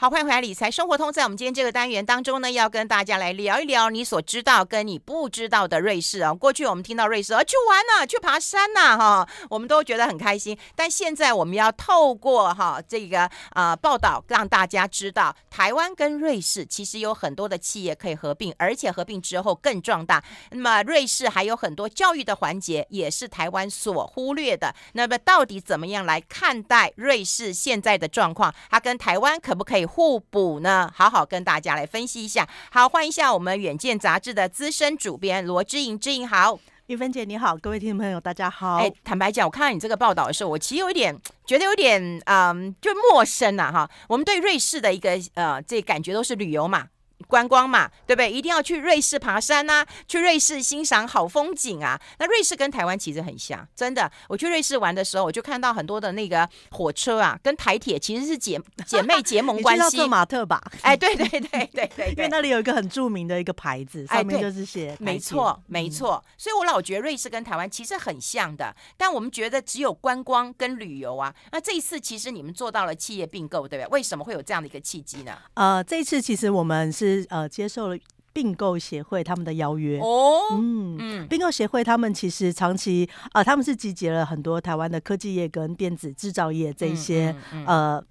好，欢迎回来《理财生活通》。在我们今天这个单元当中呢，要跟大家来聊一聊你所知道跟你不知道的瑞士啊。过去我们听到瑞士，哦，去玩呐，去爬山呐，哈，我们都觉得很开心。但现在我们要透过哈这个啊报道，让大家知道台湾跟瑞士其实有很多的企业可以合并，而且合并之后更壮大。那么瑞士还有很多教育的环节也是台湾所忽略的。那么到底怎么样来看待瑞士现在的状况？它跟台湾可不可以？互补呢，好好跟大家来分析一下。好，欢迎一下我们远见杂志的资深主编罗之颖，之颖好，玉芬姐你好，各位听众朋友大家好。哎，坦白讲，我看到你这个报道的时候，我其实有一点觉得有点嗯，就陌生呐哈。我们对瑞士的一个呃，这感觉都是旅游嘛。观光嘛，对不对？一定要去瑞士爬山啊，去瑞士欣赏好风景啊。那瑞士跟台湾其实很像，真的。我去瑞士玩的时候，我就看到很多的那个火车啊，跟台铁其实是姐 姐妹结盟关系。你知道特马特吧？哎，对对对对对，因为那里有一个很著名的一个牌子，上面就是写。没错，没错。所以我老觉得瑞士跟台湾其实很像的。但我们觉得只有观光跟旅游啊。那这一次，其实你们做到了企业并购，对不对？为什么会有这样的一个契机呢？呃，这一次其实我们是。呃，接受了并购协会他们的邀约。哦，嗯，并购协会他们其实长期啊，他们是集结了很多台湾的科技业跟电子制造业这些呃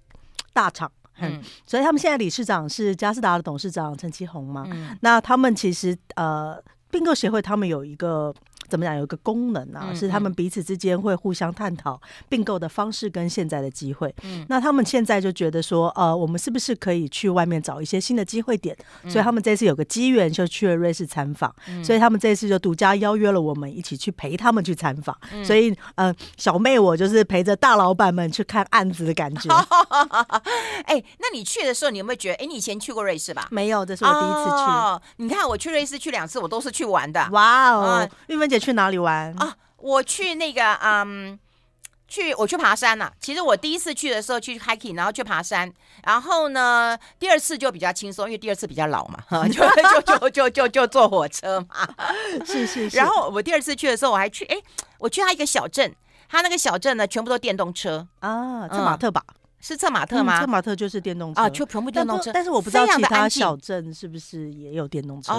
大厂。嗯，所以他们现在理事长是嘉士达的董事长陈启宏嘛。嗯，那他们其实呃，并购协会他们有一个。怎么讲？有一个功能啊，是他们彼此之间会互相探讨并购的方式跟现在的机会。嗯，那他们现在就觉得说，呃，我们是不是可以去外面找一些新的机会点？所以他们这次有个机缘，就去了瑞士参访。所以他们这次就独家邀约了我们，一起去陪他们去参访。所以，呃，小妹我就是陪着大老板们去看案子的感觉。哎，那你去的时候，你有没有觉得？哎，你以前去过瑞士吧？没有，这是我第一次去。你看，我去瑞士去两次，我都是去玩的。哇哦，玉芬姐。去哪里玩啊？我去那个，嗯，去我去爬山了。其实我第一次去的时候去 hiking，然后去爬山，然后呢，第二次就比较轻松，因为第二次比较老嘛，就就就就就就坐火车嘛。是是。然后我第二次去的时候，我还去，哎，我去他一个小镇，他那个小镇呢，全部都电动车啊，是马特堡。是策马特吗？策马特就是电动车啊，全部电动车。但是我不知道其他小镇是不是也有电动车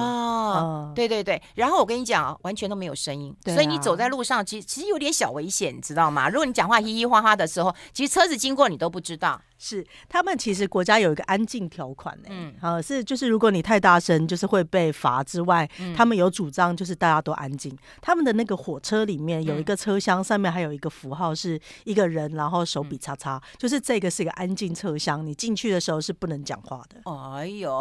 对对对，然后我跟你讲，完全都没有声音，所以你走在路上，其实其实有点小危险，你知道吗？如果你讲话嘻嘻哈哈的时候，其实车子经过你都不知道。是，他们其实国家有一个安静条款呢，嗯，好，是就是如果你太大声，就是会被罚之外，他们有主张就是大家都安静。他们的那个火车里面有一个车厢，上面还有一个符号，是一个人，然后手比叉叉，就是这个是一个安静车厢。你进去的时候是不能讲话的。哎呦，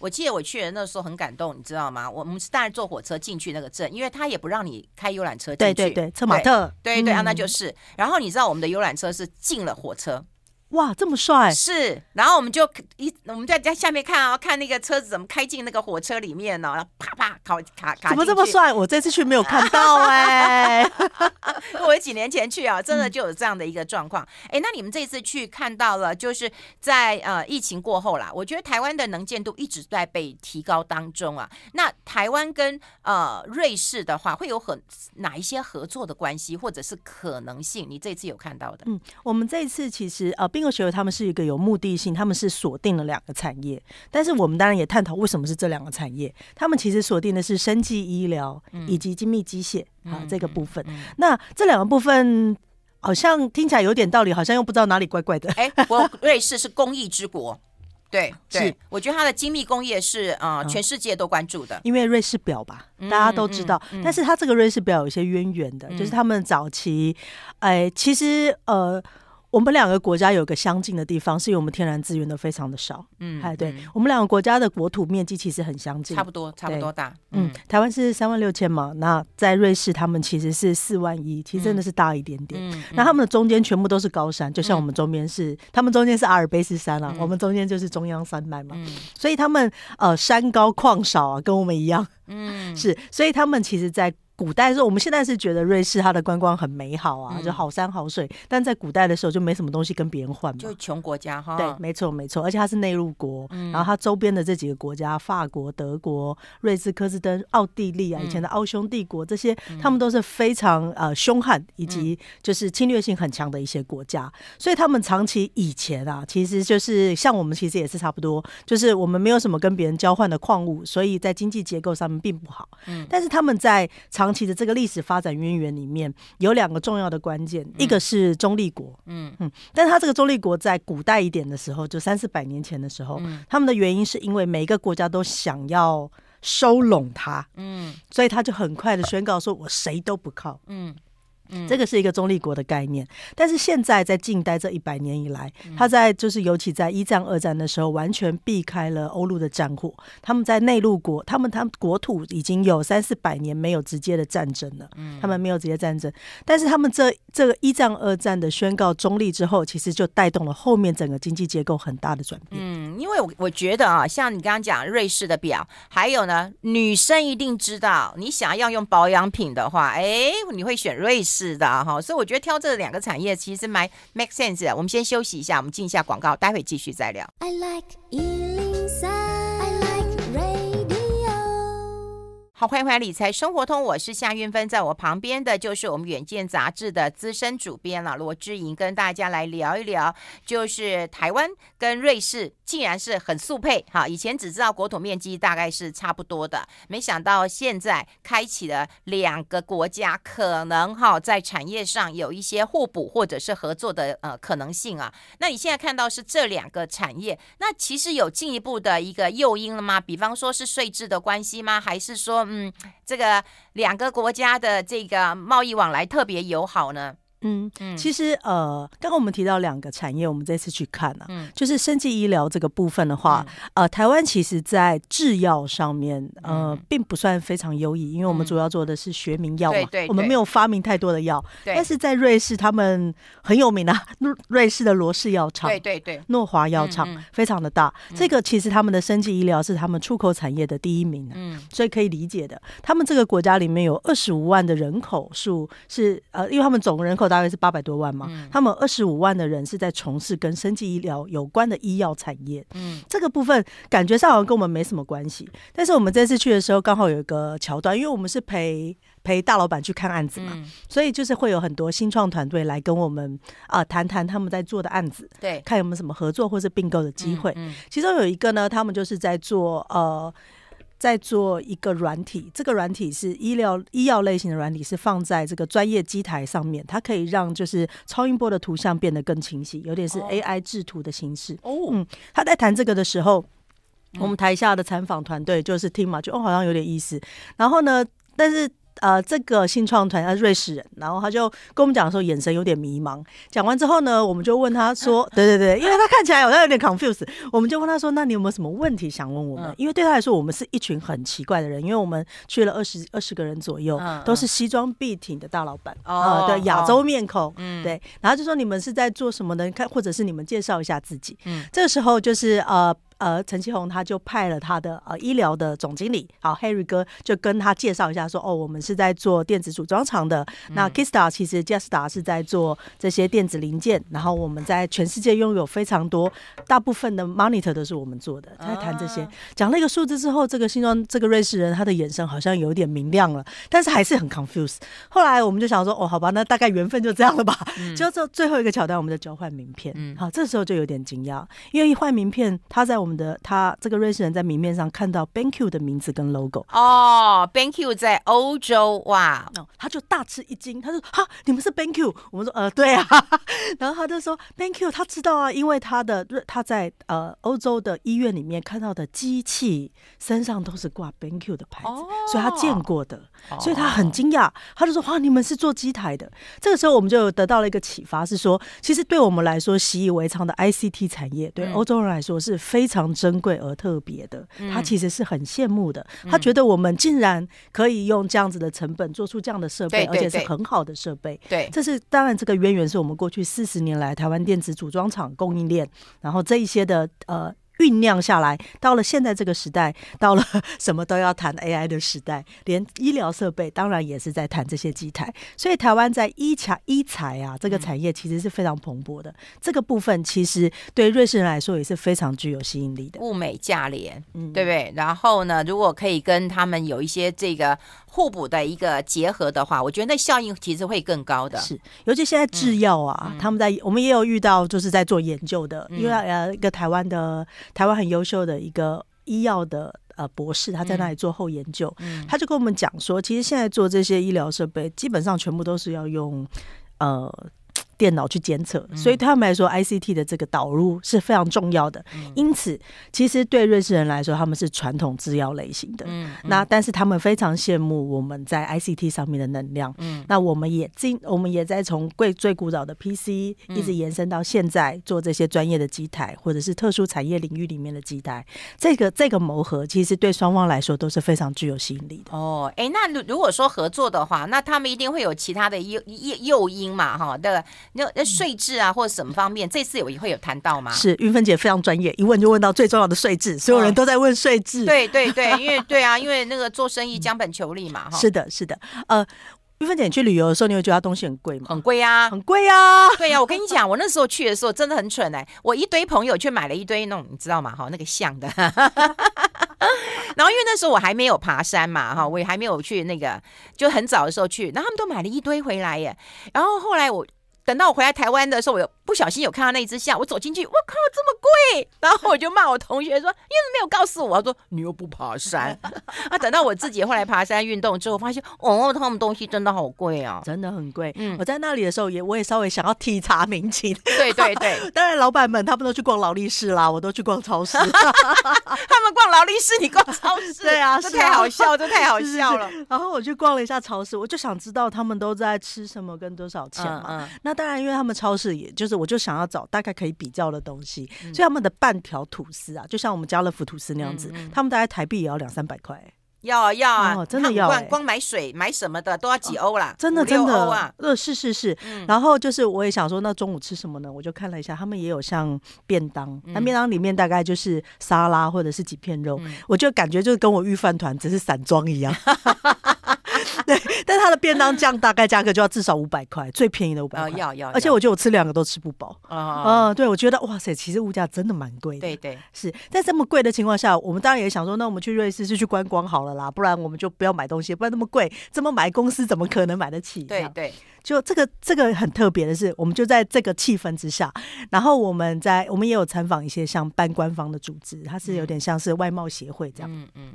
我记得我去年那时候很感动，你知道吗？我们是大然坐火车进去那个镇，因为他也不让你开游览车进去，对对对，车马特，对对啊，那就是。然后你知道我们的游览车是进了火车。哇，这么帅！是，然后我们就一我们在在下面看啊，看那个车子怎么开进那个火车里面呢？然后啪啪卡卡卡怎么这么帅？我这次去没有看到哎。我几年前去啊，真的就有这样的一个状况。哎，那你们这次去看到了，就是在呃疫情过后啦，我觉得台湾的能见度一直在被提高当中啊。那台湾跟呃瑞士的话，会有很哪一些合作的关系，或者是可能性？你这次有看到的？嗯，我们这次其实呃。另一学，企他们是一个有目的性，他们是锁定了两个产业，但是我们当然也探讨为什么是这两个产业。他们其实锁定的是生计医疗以及精密机械啊这个部分。那这两个部分好像听起来有点道理，好像又不知道哪里怪怪的。哎，我瑞士是工艺之国，对，对我觉得它的精密工业是啊，全世界都关注的，因为瑞士表吧，大家都知道。但是它这个瑞士表有一些渊源的，就是他们早期，哎，其实呃。我们两个国家有个相近的地方，是因为我们天然资源都非常的少。嗯，哎，对，我们两个国家的国土面积其实很相近，差不多，差不多大。嗯，台湾是三万六千嘛，那在瑞士他们其实是四万一，其实真的是大一点点。嗯，那他们的中间全部都是高山，就像我们中间是，他们中间是阿尔卑斯山啊，我们中间就是中央山脉嘛。嗯，所以他们呃山高矿少啊，跟我们一样。嗯，是，所以他们其实，在古代的时候，我们现在是觉得瑞士它的观光很美好啊，就好山好水。但在古代的时候，就没什么东西跟别人换，嘛，就穷国家哈。对，没错没错，而且它是内陆国，然后它周边的这几个国家，法国、德国、瑞士、科斯登、奥地利啊，以前的奥匈帝国这些，他们都是非常呃凶悍以及就是侵略性很强的一些国家，所以他们长期以前啊，其实就是像我们其实也是差不多，就是我们没有什么跟别人交换的矿物，所以在经济结构上面并不好。嗯，但是他们在长其实这个历史发展渊源里面有两个重要的关键，一个是中立国，嗯嗯，但他这个中立国在古代一点的时候，就三四百年前的时候，他们的原因是因为每一个国家都想要收拢他，嗯，所以他就很快的宣告说，我谁都不靠，嗯。这个是一个中立国的概念，但是现在在近代这一百年以来，他在就是尤其在一战、二战的时候，完全避开了欧陆的战火。他们在内陆国，他们他们国土已经有三四百年没有直接的战争了，嗯，他们没有直接战争。但是他们这这个一战、二战的宣告中立之后，其实就带动了后面整个经济结构很大的转变。嗯，因为我我觉得啊，像你刚刚讲瑞士的表，还有呢，女生一定知道，你想要用保养品的话，哎，你会选瑞士。是的哈，所以我觉得挑这两个产业其实蛮 make sense。我们先休息一下，我们进一下广告，待会继续再聊。好，欢迎回来《理财生活通》，我是夏云芬，在我旁边的就是我们《远见》杂志的资深主编了罗志颖，跟大家来聊一聊，就是台湾跟瑞士竟然是很速配。哈，以前只知道国土面积大概是差不多的，没想到现在开启了两个国家可能哈在产业上有一些互补或者是合作的呃可能性啊。那你现在看到是这两个产业，那其实有进一步的一个诱因了吗？比方说是税制的关系吗？还是说？嗯，这个两个国家的这个贸易往来特别友好呢。嗯，其实呃，刚刚我们提到两个产业，我们这次去看呢，就是生技医疗这个部分的话，呃，台湾其实在制药上面，呃，并不算非常优异，因为我们主要做的是学名药嘛，我们没有发明太多的药。但是在瑞士，他们很有名的，瑞士的罗氏药厂，对对对，诺华药厂非常的大，这个其实他们的生技医疗是他们出口产业的第一名，嗯，所以可以理解的，他们这个国家里面有二十五万的人口数是呃，因为他们总人口。大约是八百多万嘛，他们二十五万的人是在从事跟生计医疗有关的医药产业。嗯，这个部分感觉上好像跟我们没什么关系。但是我们这次去的时候，刚好有一个桥段，因为我们是陪陪大老板去看案子嘛，所以就是会有很多新创团队来跟我们啊谈谈他们在做的案子，对，看有没有什么合作或是并购的机会。其中有一个呢，他们就是在做呃。在做一个软体，这个软体是医疗医药类型的软体，是放在这个专业机台上面，它可以让就是超音波的图像变得更清晰，有点是 AI 制图的形式。哦，嗯，他在谈这个的时候，我们台下的采访团队就是听嘛，就哦，好像有点意思。然后呢，但是。呃，这个新创团啊，瑞士人，然后他就跟我们讲的时候，眼神有点迷茫。讲完之后呢，我们就问他说：“ 对对对，因为他看起来好像有点 c o n f u s e 我们就问他说：“那你有没有什么问题想问我们？因为对他来说，我们是一群很奇怪的人，因为我们去了二十二十个人左右，都是西装笔挺的大老板啊，对亚洲面孔，对，然后就说你们是在做什么的？看，或者是你们介绍一下自己。嗯，这个时候就是呃。”呃，陈其宏他就派了他的呃医疗的总经理，好，Henry 哥就跟他介绍一下，说哦，我们是在做电子组装厂的。那 Kista 其实 j e s t a 是在做这些电子零件，然后我们在全世界拥有非常多，大部分的 Monitor 都是我们做的。他在谈这些，讲了一个数字之后，这个西装这个瑞士人他的眼神好像有点明亮了，但是还是很 confused。后来我们就想说，哦，好吧，那大概缘分就这样了吧。就这最后一个桥段，我们在交换名片。嗯，好，这时候就有点惊讶，因为一换名片，他在我。们的他这个瑞士人在明面上看到 b a n q 的名字跟 logo 哦 b a n q 在欧洲哇，他就大吃一惊，他说啊，你们是 b a n q 我们说呃，对啊。然后他就说 b a n q 他知道啊，因为他的他在呃欧洲的医院里面看到的机器身上都是挂 b a n q 的牌子，所以他见过的，所以他很惊讶，他就说哇，你们是做机台的？这个时候我们就得到了一个启发，是说其实对我们来说习以为常的 ICT 产业，对欧洲人来说是非常。非常珍贵而特别的，他其实是很羡慕的。他觉得我们竟然可以用这样子的成本做出这样的设备，而且是很好的设备。对，这是当然。这个渊源是我们过去四十年来台湾电子组装厂供应链，然后这一些的呃。酝酿下来，到了现在这个时代，到了 什么都要谈 AI 的时代，连医疗设备当然也是在谈这些机台，所以台湾在医材、医材啊这个产业其实是非常蓬勃的。这个部分其实对瑞士人来说也是非常具有吸引力的，物美价廉，对不对？然后呢，如果可以跟他们有一些这个互补的一个结合的话，我觉得那效应其实会更高的。是，尤其现在制药啊，他们在我们也有遇到，就是在做研究的，因为呃一个台湾的。台湾很优秀的一个医药的呃博士，他在那里做后研究，他就跟我们讲说，其实现在做这些医疗设备，基本上全部都是要用呃。电脑去监测，所以他们来说 I C T 的这个导入是非常重要的。因此，其实对瑞士人来说，他们是传统制药类型的。那但是他们非常羡慕我们在 I C T 上面的能量。那我们也进，我们也在从最最古老的 P C 一直延伸到现在做这些专业的机台，或者是特殊产业领域里面的机台。这个这个谋合，其实对双方来说都是非常具有吸引力的。哦，哎，那如果说合作的话，那他们一定会有其他的诱诱诱因嘛，哈对。那那税制啊，或者什么方面，这次有也会有谈到吗？是，云芬姐非常专业，一问就问到最重要的税制，所有人都在问税制。对对对，因为对啊，因为那个做生意将本求利嘛，哈。是的，是的，呃，云芬姐去旅游的时候，你会觉得东西很贵吗？很贵啊，很贵啊。对呀，我跟你讲，我那时候去的时候真的很蠢哎，我一堆朋友去买了一堆那种，你知道吗？哈，那个像的。然后因为那时候我还没有爬山嘛，哈，我也还没有去那个，就很早的时候去，然后他们都买了一堆回来耶。然后后来我。等到我回来台湾的时候，我有不小心有看到那一只象，我走进去，我靠，这么贵！然后我就骂我同学说：“你怎么没有告诉我？”说：“你又不爬山。”啊，等到我自己后来爬山运动之后，发现哦，他们东西真的好贵啊，真的很贵。嗯，我在那里的时候也，我也稍微想要体察民情。对对对，当然老板们他们都去逛劳力士啦，我都去逛超市。他们逛劳力士，你逛超市？对啊，这太好笑，这太好笑了。然后我去逛了一下超市，我就想知道他们都在吃什么跟多少钱嘛。那当然，因为他们超市也就是，我就想要找大概可以比较的东西，所以他们的半条吐司啊，就像我们家乐福吐司那样子，他们大概台币也要两三百块，要啊要啊，真的要。光买水买什么的都要几欧啦，真的真的啊，是是是。然后就是我也想说，那中午吃什么呢？我就看了一下，他们也有像便当，那便当里面大概就是沙拉或者是几片肉，我就感觉就是跟我预饭团只是散装一样。对，但它的便当酱大概价格就要至少五百块，最便宜的五百块。要要。而且我觉得我吃两个都吃不饱。啊啊。对，我觉得哇塞，其实物价真的蛮贵。对对。是。在这么贵的情况下，我们当然也想说，那我们去瑞士是去观光好了啦，不然我们就不要买东西，不然那么贵，怎么买公司怎么可能买得起？对对。就这个这个很特别的是，我们就在这个气氛之下，然后我们在我们也有采访一些像半官方的组织，它是有点像是外贸协会这样。嗯嗯。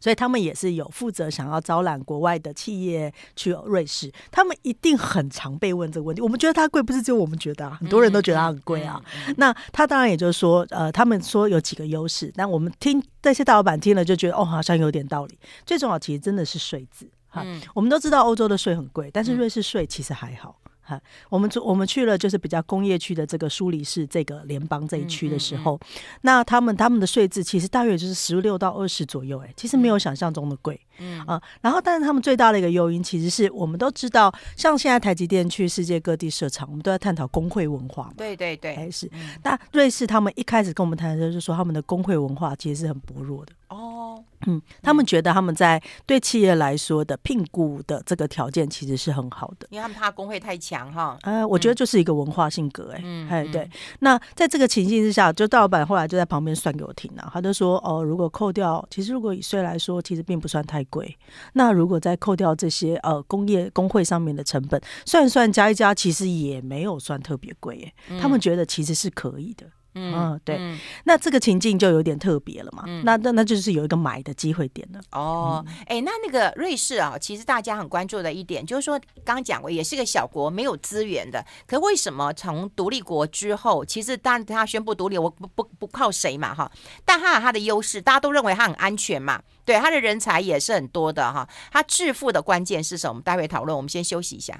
所以他们也是有负责想要招揽国外的企业去瑞士，他们一定很常被问这个问题。我们觉得它贵，不是只有我们觉得啊，很多人都觉得它很贵啊。那他当然也就是说，呃，他们说有几个优势，那我们听那些大老板听了就觉得哦，好像有点道理。最重要其实真的是税字哈，我们都知道欧洲的税很贵，但是瑞士税其实还好。哈，我们去我们去了就是比较工业区的这个苏黎世这个联邦这一区的时候，那他们他们的税制其实大约就是十六到二十左右，哎，其实没有想象中的贵，嗯啊，然后但是他们最大的一个诱因，其实是我们都知道，像现在台积电去世界各地设厂，我们都在探讨工会文化，对对对，是。那瑞士他们一开始跟我们谈，的时候就是说他们的工会文化其实是很薄弱的，哦。嗯，他们觉得他们在对企业来说的聘雇的这个条件其实是很好的，因为他们怕工会太强哈。呃，我觉得就是一个文化性格哎，哎对。那在这个情境之下，就大老板后来就在旁边算给我听呢，他就说哦，如果扣掉，其实如果以税来说，其实并不算太贵。那如果再扣掉这些呃工业工会上面的成本，算算加一加，其实也没有算特别贵耶。他们觉得其实是可以的。嗯，对，那这个情境就有点特别了嘛，那那那就是有一个买的机会点了。哦，哎，那那个瑞士啊，其实大家很关注的一点就是说，刚刚讲过也是个小国，没有资源的，可为什么从独立国之后，其实当他宣布独立，我不不不靠谁嘛，哈，但他有他的优势，大家都认为他很安全嘛，对他的人才也是很多的哈，他致富的关键是什么？我们待会讨论，我们先休息一下。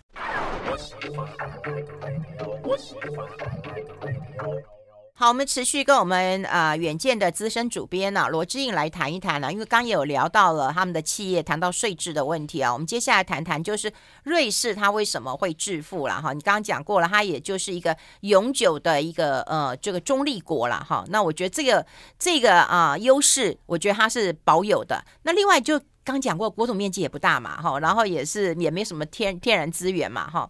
好，我们持续跟我们呃远见的资深主编呢罗志颖来谈一谈了，因为刚也有聊到了他们的企业，谈到税制的问题啊，我们接下来谈谈就是瑞士它为什么会致富了哈？你刚刚讲过了，它也就是一个永久的一个呃这个中立国了哈，那我觉得这个这个啊优势，我觉得它是保有的。那另外就刚讲过国土面积也不大嘛，哈，然后也是也没什么天天然资源嘛，哈，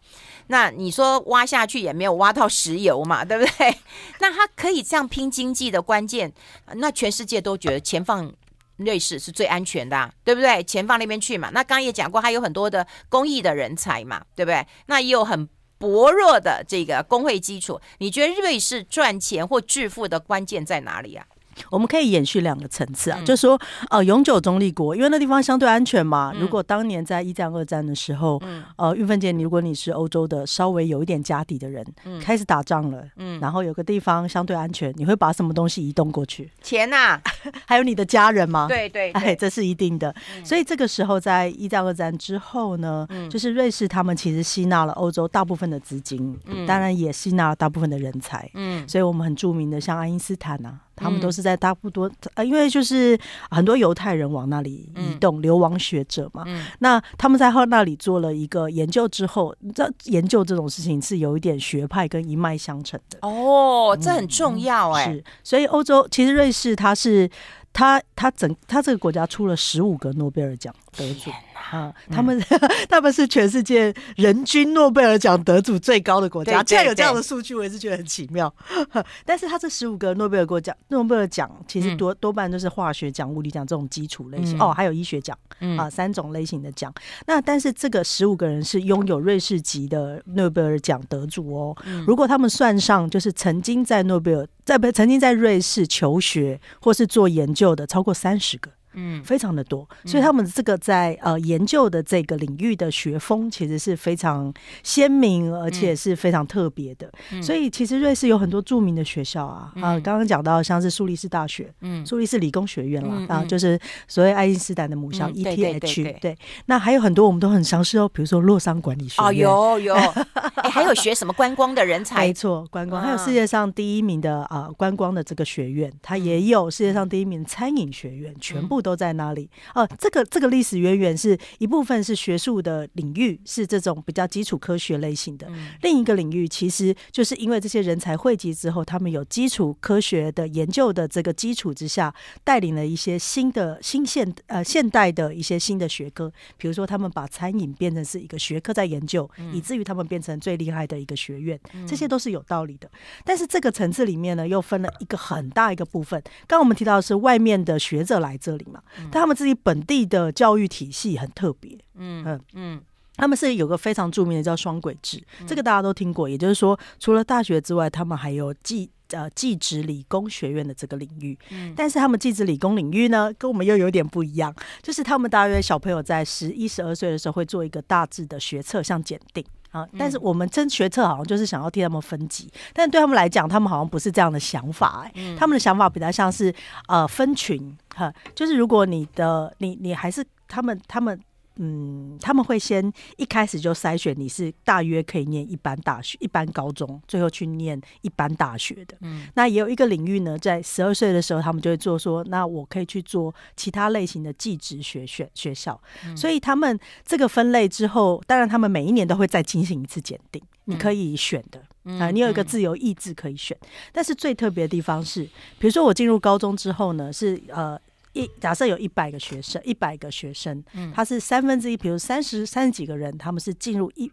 那你说挖下去也没有挖到石油嘛，对不对？那它可以这样拼经济的关键，那全世界都觉得钱放瑞士是最安全的，对不对？钱放那边去嘛。那刚也讲过，还有很多的公益的人才嘛，对不对？那也有很薄弱的这个工会基础。你觉得瑞士赚钱或致富的关键在哪里啊？我们可以延续两个层次啊，就是说，呃，永久中立国，因为那地方相对安全嘛。如果当年在一战、二战的时候，呃，玉芬姐，你如果你是欧洲的稍微有一点家底的人，开始打仗了，嗯，然后有个地方相对安全，你会把什么东西移动过去？钱呐，还有你的家人嘛？对对，哎，这是一定的。所以这个时候，在一战、二战之后呢，就是瑞士他们其实吸纳了欧洲大部分的资金，当然也吸纳了大部分的人才。嗯，所以我们很著名的，像爱因斯坦啊。他们都是在差不多，呃，因为就是很多犹太人往那里移动，流亡学者嘛。那他们在那里做了一个研究之后，这研究这种事情是有一点学派跟一脉相承的。哦，这很重要哎。是，所以欧洲其实瑞士它是，它它整它这个国家出了十五个诺贝尔奖得主。哈，他们 他们是全世界人均诺贝尔奖得主最高的国家，竟然有这样的数据，我也是觉得很奇妙。但是，他这十五个诺贝尔国奖，诺贝尔奖其实多多半都是化学奖、物理奖这种基础类型哦，还有医学奖啊，三种类型的奖。那但是这个十五个人是拥有瑞士籍的诺贝尔奖得主哦。如果他们算上就是曾经在诺贝尔在不曾经在瑞士求学或是做研究的，超过三十个。嗯，非常的多，所以他们这个在呃研究的这个领域的学风其实是非常鲜明，而且是非常特别的。所以其实瑞士有很多著名的学校啊，啊，刚刚讲到像是苏黎世大学，嗯，苏黎世理工学院啦，啊，就是所谓爱因斯坦的母校 ETH。对对对。那还有很多我们都很相识哦，比如说洛桑管理学院有有，哎，还有学什么观光的人才？没错，观光还有世界上第一名的啊观光的这个学院，它也有世界上第一名餐饮学院，全部都。都在哪里？哦，这个这个历史渊源是一部分是学术的领域，是这种比较基础科学类型的；另一个领域其实就是因为这些人才汇集之后，他们有基础科学的研究的这个基础之下，带领了一些新的、新现呃现代的一些新的学科，比如说他们把餐饮变成是一个学科在研究，以至于他们变成最厉害的一个学院，这些都是有道理的。但是这个层次里面呢，又分了一个很大一个部分。刚我们提到是外面的学者来这里。但他们自己本地的教育体系很特别，嗯嗯嗯，他们是有个非常著名的叫双轨制，这个大家都听过，也就是说，除了大学之外，他们还有技呃技职理工学院的这个领域，但是他们技职理工领域呢，跟我们又有点不一样，就是他们大约小朋友在十一十二岁的时候会做一个大致的学测像检定。啊！但是我们真决策好像就是想要替他们分级，但对他们来讲，他们好像不是这样的想法。哎，他们的想法比较像是呃分群哈，就是如果你的你你还是他们他们。嗯，他们会先一开始就筛选你是大约可以念一般大学、一般高中，最后去念一般大学的。嗯，那也有一个领域呢，在十二岁的时候，他们就会做说，那我可以去做其他类型的技职学学学校。所以他们这个分类之后，当然他们每一年都会再进行一次检定。你可以选的啊，你有一个自由意志可以选。但是最特别的地方是，比如说我进入高中之后呢，是呃。一假设有一百个学生，一百个学生，他是三分之一，比如三十三十几个人，他们是进入一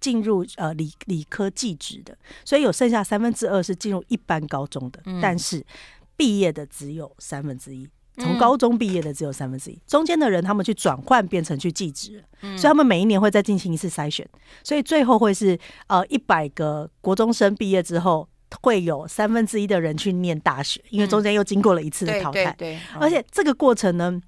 进入呃理理科技职的，所以有剩下三分之二是进入一般高中的，但是毕业的只有三分之一，从高中毕业的只有三分之一，中间的人他们去转换变成去技职，所以他们每一年会再进行一次筛选，所以最后会是呃一百个国中生毕业之后。会有三分之一的人去念大学，因为中间又经过了一次的淘汰。对对对，而且这个过程呢，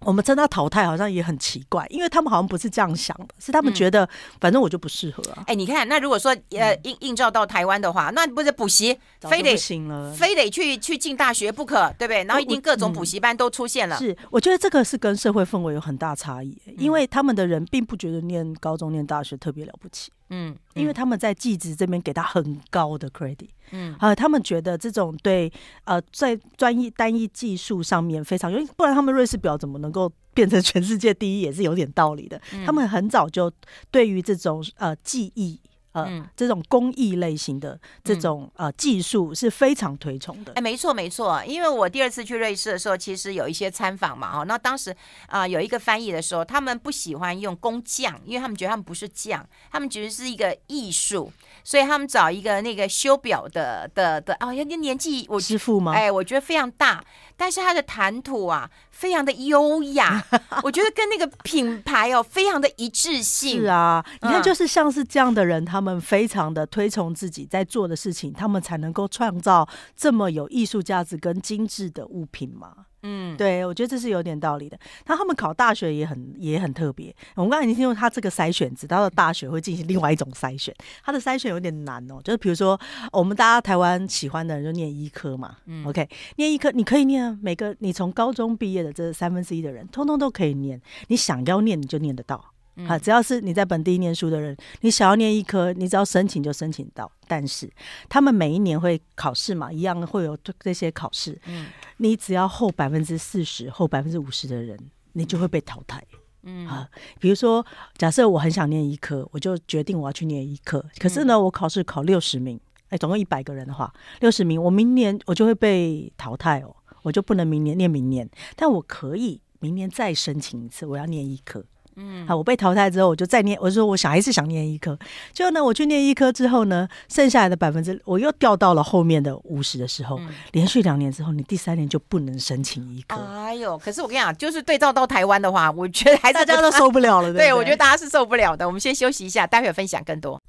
我们称它淘汰，好像也很奇怪，因为他们好像不是这样想的，是他们觉得反正我就不适合。哎，你看，那如果说呃映映照到台湾的话，那不是补习非得行了，非得去去进大学不可，对不对？然后一定各种补习班都出现了。是，我觉得这个是跟社会氛围有很大差异，因为他们的人并不觉得念高中、念大学特别了不起。嗯，因为他们在计值这边给他很高的 credit，嗯，呃，他们觉得这种对，呃，在专一单一技术上面非常为不然他们瑞士表怎么能够 变成全世界第一，也是有点道理的。他们很早就对于这种呃技艺呃，这种工艺类型的这种呃技术是非常推崇的。哎，没错没错，因为我第二次去瑞士的时候，其实有一些参访嘛，哈，那当时啊有一个翻译的时候，他们不喜欢用工匠，因为他们觉得他们不是匠，他们觉得是一个艺术，所以他们找一个那个修表的的的，哦，家年纪我师傅吗？哎，我觉得非常大，但是他的谈吐啊非常的优雅，我觉得跟那个品牌哦非常的一致性。是啊，你看就是像是这样的人他。们非常的推崇自己在做的事情，他们才能够创造这么有艺术价值跟精致的物品嘛？嗯，对，我觉得这是有点道理的。那他们考大学也很也很特别。我们刚才已经说他这个筛选，直到了大学会进行另外一种筛选，他的筛选有点难哦。就是比如说，我们大家台湾喜欢的就念医科嘛，嗯，OK，念医科你可以念啊，每个你从高中毕业的这三分之一的人，通通都可以念，你想要念你就念得到。啊，只要是你在本地念书的人，你想要念医科，你只要申请就申请到。但是他们每一年会考试嘛，一样会有这些考试。嗯，你只要后百分之四十、后百分之五十的人，你就会被淘汰。嗯啊，比如说，假设我很想念医科，我就决定我要去念医科。可是呢，我考试考六十名，哎，总共一百个人的话，六十名，我明年我就会被淘汰哦，我就不能明年念明年。但我可以明年再申请一次，我要念医科。嗯，好，我被淘汰之后，我就再念，我说我小孩是想念医科，结果呢，我去念医科之后呢，剩下来的百分之我又掉到了后面的五十的时候，连续两年之后，你第三年就不能申请医科。哎呦，可是我跟你讲，就是对照到台湾的话，我觉得还大家都受不了了。对，我觉得大家是受不了的。我们先休息一下，待会分享更多。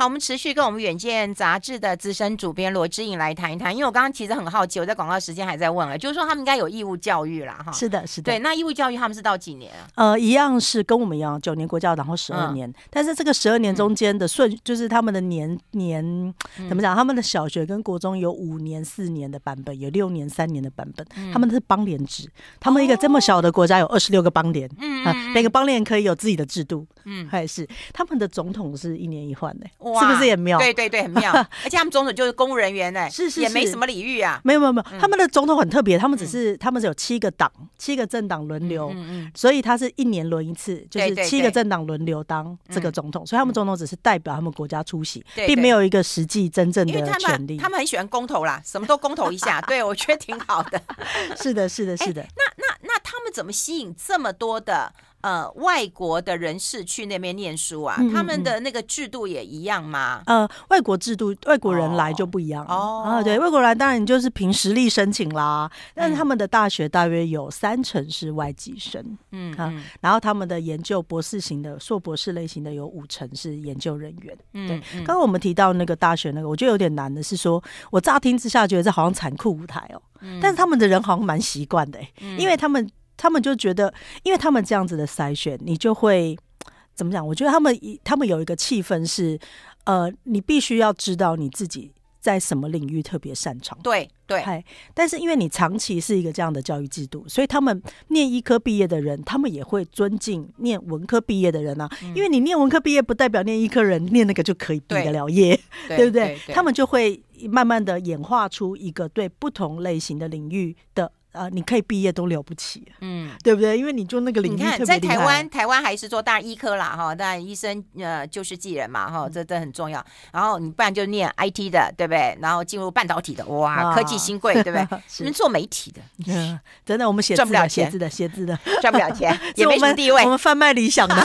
好，我们持续跟我们远见杂志的资深主编罗之颖来谈一谈。因为我刚刚其实很好奇，我在广告时间还在问啊，就是说他们应该有义务教育啦，哈。是的，是的。对，那义务教育他们是到几年？啊？呃，一样是跟我们一样，九年国教，然后十二年。但是这个十二年中间的顺，就是他们的年年怎么讲？他们的小学跟国中有五年、四年的版本，有六年、三年的版本。他们是邦联制，他们一个这么小的国家有二十六个邦联，啊，每个邦联可以有自己的制度，嗯，还是他们的总统是一年一换的。是不是也很妙？对对对，很妙。而且他们总统就是公务人员哎，是是，也没什么礼遇啊。没有没有没有，他们的总统很特别，他们只是他们是有七个党，七个政党轮流，所以他是一年轮一次，就是七个政党轮流当这个总统，所以他们总统只是代表他们国家出席，并没有一个实际真正的权利。他们很喜欢公投啦，什么都公投一下。对，我觉得挺好的。是的，是的，是的。那那那他们怎么吸引这么多的？呃，外国的人士去那边念书啊，他们的那个制度也一样吗？呃，外国制度，外国人来就不一样哦。啊，对，外国人当然就是凭实力申请啦。但是他们的大学大约有三成是外籍生，嗯啊，然后他们的研究博士型的、硕博士类型的有五成是研究人员。嗯，对。刚刚我们提到那个大学那个，我觉得有点难的是说，我乍听之下觉得这好像残酷舞台哦，但是他们的人好像蛮习惯的，因为他们。他们就觉得，因为他们这样子的筛选，你就会怎么讲？我觉得他们他们有一个气氛是，呃，你必须要知道你自己在什么领域特别擅长。对对。但是因为你长期是一个这样的教育制度，所以他们念医科毕业的人，他们也会尊敬念文科毕业的人啊。因为你念文科毕业，不代表念医科人念那个就可以毕得了业，对 不对？他们就会慢慢的演化出一个对不同类型的领域的。啊，你可以毕业都了不起，嗯，对不对？因为你做那个领域特在台湾，台湾还是做大医科啦，哈，但医生呃就是技人嘛哈，这都很重要。然后你不然就念 IT 的，对不对？然后进入半导体的，哇，科技新贵，对不对？你们做媒体的，真的，我们写赚不了钱。鞋的，写字的，赚不了钱，也没什么地位。我们贩卖理想的。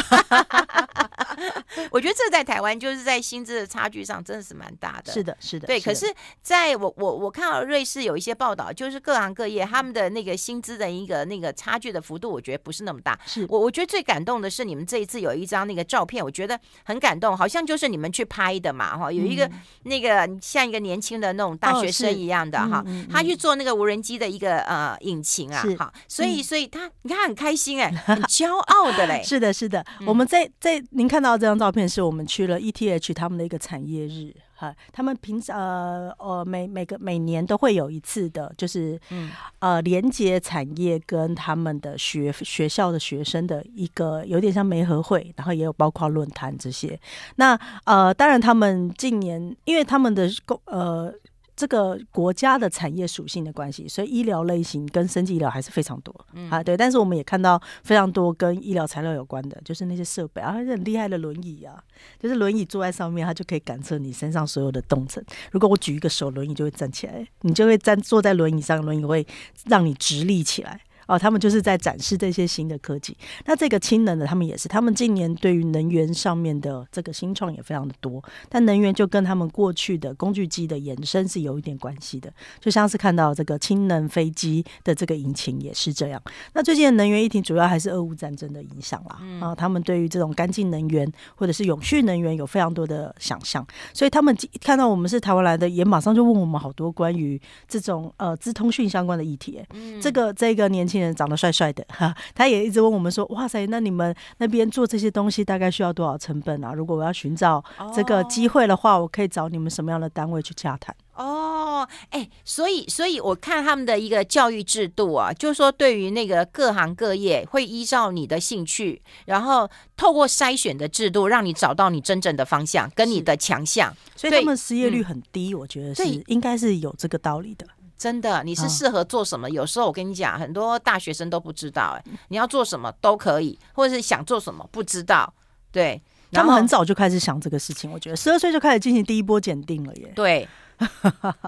我觉得这在台湾就是在薪资的差距上真的是蛮大的。是的，是的，对。可是在我我我看到瑞士有一些报道，就是各行各业他们。的那个薪资的一个那个差距的幅度，我觉得不是那么大。是我我觉得最感动的是你们这一次有一张那个照片，我觉得很感动，好像就是你们去拍的嘛哈。有一个那个像一个年轻的那种大学生一样的哈，他去做那个无人机的一个呃引擎啊哈，所以所以他你看很开心哎，很骄傲的嘞。是的，是的，我们在在您看到这张照片，是我们去了 ETH 他们的一个产业日。哈，他们平呃呃每每个每年都会有一次的，就是嗯呃连接产业跟他们的学学校的学生的一个有点像媒合会，然后也有包括论坛这些。那呃，当然他们近年因为他们的工呃。这个国家的产业属性的关系，所以医疗类型跟生技医疗还是非常多啊。对，但是我们也看到非常多跟医疗材料有关的，就是那些设备啊，很厉害的轮椅啊，就是轮椅坐在上面，它就可以感测你身上所有的动程。如果我举一个手，轮椅就会站起来，你就会站坐在轮椅上，轮椅会让你直立起来。哦，他们就是在展示这些新的科技。那这个氢能的，他们也是，他们今年对于能源上面的这个新创也非常的多。但能源就跟他们过去的工具机的延伸是有一点关系的，就像是看到这个氢能飞机的这个引擎也是这样。那最近的能源议题主要还是俄乌战争的影响啦。啊，他们对于这种干净能源或者是永续能源有非常多的想象，所以他们看到我们是台湾来的，也马上就问我们好多关于这种呃资通讯相关的议题。这个这个年轻。人长得帅帅的，哈，他也一直问我们说：“哇塞，那你们那边做这些东西大概需要多少成本啊？如果我要寻找这个机会的话，我可以找你们什么样的单位去洽谈？”哦，哎，所以，所以我看他们的一个教育制度啊，就是说对于那个各行各业，会依照你的兴趣，然后透过筛选的制度，让你找到你真正的方向跟你的强项，所以他们失业率很低，我觉得是应该是有这个道理的。真的，你是适合做什么？有时候我跟你讲，很多大学生都不知道，哎，你要做什么都可以，或者是想做什么不知道，对。他们很早就开始想这个事情，我觉得十二岁就开始进行第一波检定了耶。对，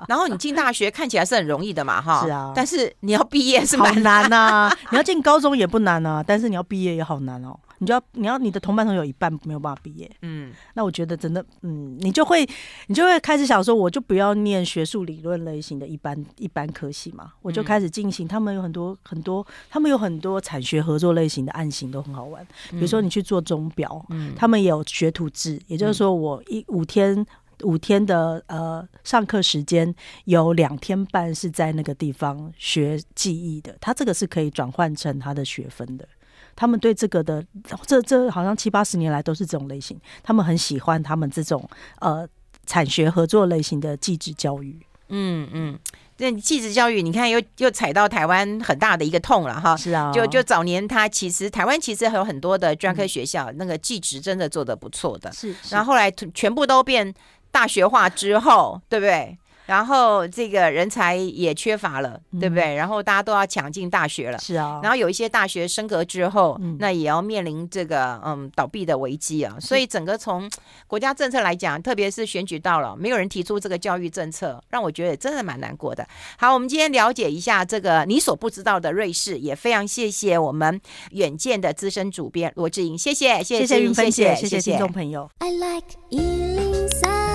然后你进大学看起来是很容易的嘛，哈。是啊。但是你要毕业是蛮难呐。你要进高中也不难呐，但是你要毕业也好难哦。你就要，你要你的同班同学有一半没有办法毕业，嗯，那我觉得真的，嗯，你就会，你就会开始想说，我就不要念学术理论类型的一般一般科系嘛，我就开始进行。他们有很多很多，他们有很多产学合作类型的案型都很好玩，比如说你去做钟表，嗯，他们有学徒制，也就是说我一五天五天的呃上课时间有两天半是在那个地方学技艺的，他这个是可以转换成他的学分的。他们对这个的，这这好像七八十年来都是这种类型。他们很喜欢他们这种呃产学合作类型的技职教育。嗯嗯，那技职教育，你看又又踩到台湾很大的一个痛了哈。是啊，就就早年他其实台湾其实还有很多的专科学校，那个技职真的做的不错的。是是。然后后来全部都变大学化之后，对不对？然后这个人才也缺乏了，对不对？然后大家都要抢进大学了，是啊。然后有一些大学升格之后，那也要面临这个嗯倒闭的危机啊。所以整个从国家政策来讲，特别是选举到了，没有人提出这个教育政策，让我觉得真的蛮难过的。好，我们今天了解一下这个你所不知道的瑞士，也非常谢谢我们远见的资深主编罗志颖，谢谢谢谢云芬姐，谢谢听众朋友。I like